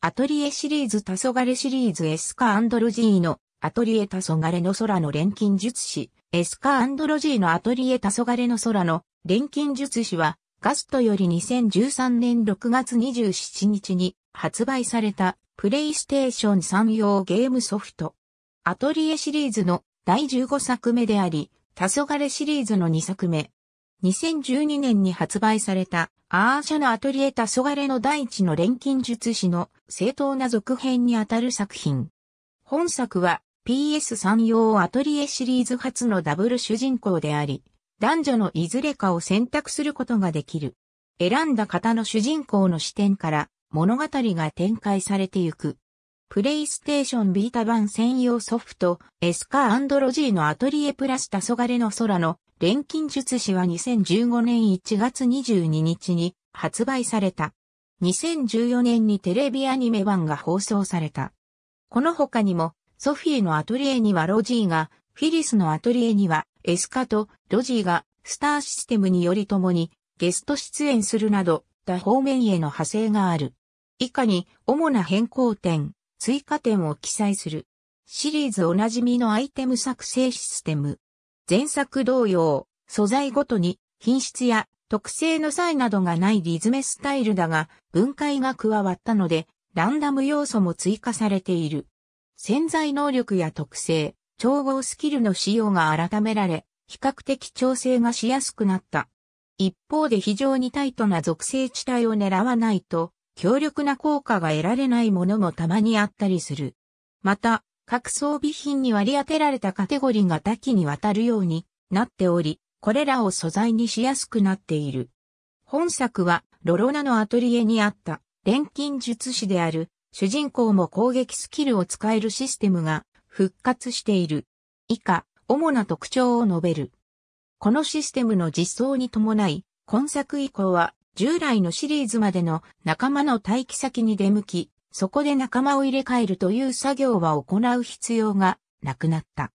アトリエシリーズ黄昏シリーズエスカアンドロジーのアトリエ黄昏の空の錬金術師エスカアンドロジーのアトリエ黄昏の空の錬金術師はガストより2013年6月27日に発売されたプレイステーション3用ゲームソフト。アトリエシリーズの第15作目であり、黄昏シリーズの2作目、2012年に発売された、アーシャのアトリエ黄昏の第一の錬金術師の正当な続編にあたる作品。本作は PS3 用アトリエシリーズ初のダブル主人公であり、男女のいずれかを選択することができる。選んだ方の主人公の視点から物語が展開されてゆく。プレイステーションビータ版専用ソフト、エスカーロジーのアトリエプラス黄昏の空の錬金術師は2015年1月22日に発売された。2014年にテレビアニメ版が放送された。この他にも、ソフィーのアトリエにはロジーが、フィリスのアトリエにはエスカとロジーがスターシステムによりともにゲスト出演するなど、他方面への派生がある。以下に主な変更点。追加点を記載する。シリーズおなじみのアイテム作成システム。前作同様、素材ごとに品質や特性の差異などがないリズメスタイルだが、分解が加わったので、ランダム要素も追加されている。潜在能力や特性、調合スキルの使用が改められ、比較的調整がしやすくなった。一方で非常にタイトな属性地帯を狙わないと、強力な効果が得られないものもたまにあったりする。また、各装備品に割り当てられたカテゴリーが多岐にわたるようになっており、これらを素材にしやすくなっている。本作は、ロロナのアトリエにあった、錬金術師である、主人公も攻撃スキルを使えるシステムが復活している。以下、主な特徴を述べる。このシステムの実装に伴い、今作以降は従来のシリーズまでの仲間の待機先に出向き、そこで仲間を入れ替えるという作業は行う必要がなくなった。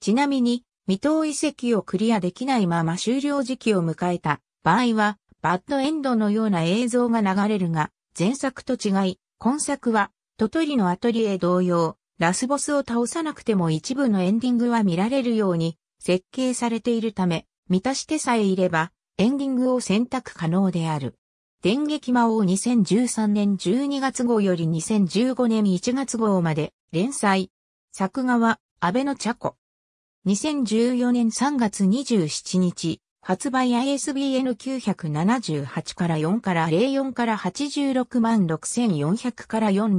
ちなみに、未踏遺跡をクリアできないまま終了時期を迎えた場合は、バッドエンドのような映像が流れるが、前作と違い、今作は、トトリのアトリエ同様、ラスボスを倒さなくても一部のエンディングは見られるように設計されているため、満たしてさえいれば、エンディングを選択可能である。電撃魔王2013年12月号より2015年1月号まで連載。作画は安倍の茶子。2014年3月27日、発売 ISBN 978から4から04から86万6400から4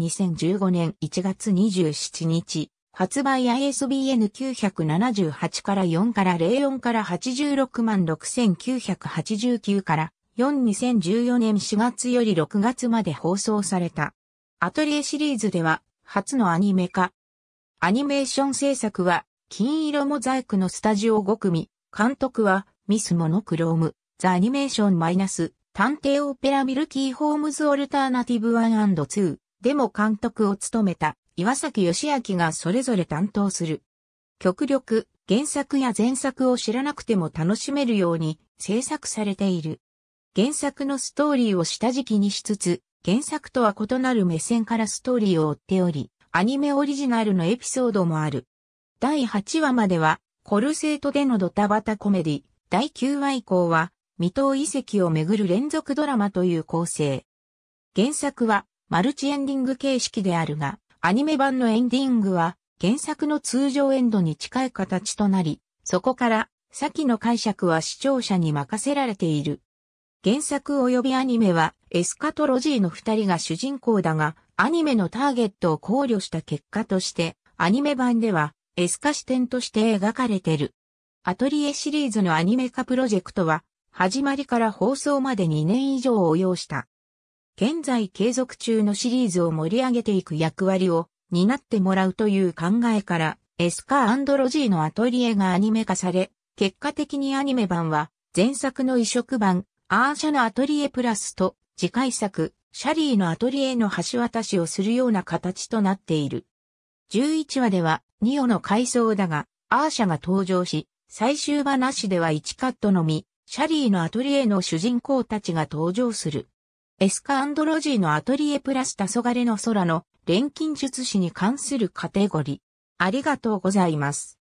2015年1月27日、発売 ISBN978 から4から04から86万6989から4 2014年4月より6月まで放送された。アトリエシリーズでは初のアニメ化。アニメーション制作は金色モザイクのスタジオ5組。監督はミスモノクローム、ザ・アニメーションマイナス、探偵オペラミルキー・ホームズ・オルターナティブ1 &2 でも監督を務めた岩崎義明がそれぞれ担当する。極力、原作や前作を知らなくても楽しめるように制作されている。原作のストーリーを下敷きにしつつ、原作とは異なる目線からストーリーを追っており、アニメオリジナルのエピソードもある。第8話までは、コルセートでのドタバタコメディ、第9話以降は、未踏遺跡をめぐる連続ドラマという構成。原作は、マルチエンディング形式であるが、アニメ版のエンディングは原作の通常エンドに近い形となり、そこから先の解釈は視聴者に任せられている。原作及びアニメはエスカトロジーの二人が主人公だが、アニメのターゲットを考慮した結果として、アニメ版ではエスカ視点として描かれてる。アトリエシリーズのアニメ化プロジェクトは、始まりから放送まで2年以上を要した。現在継続中のシリーズを盛り上げていく役割を担ってもらうという考えから、エスカーロジーのアトリエがアニメ化され、結果的にアニメ版は前作の移植版、アーシャのアトリエプラスと次回作、シャリーのアトリエの橋渡しをするような形となっている。11話では、ニオの回想だが、アーシャが登場し、最終話なしでは1カットのみ、シャリーのアトリエの主人公たちが登場する。エスカ・アンドロジーのアトリエプラス黄昏の空の錬金術師に関するカテゴリー。ありがとうございます。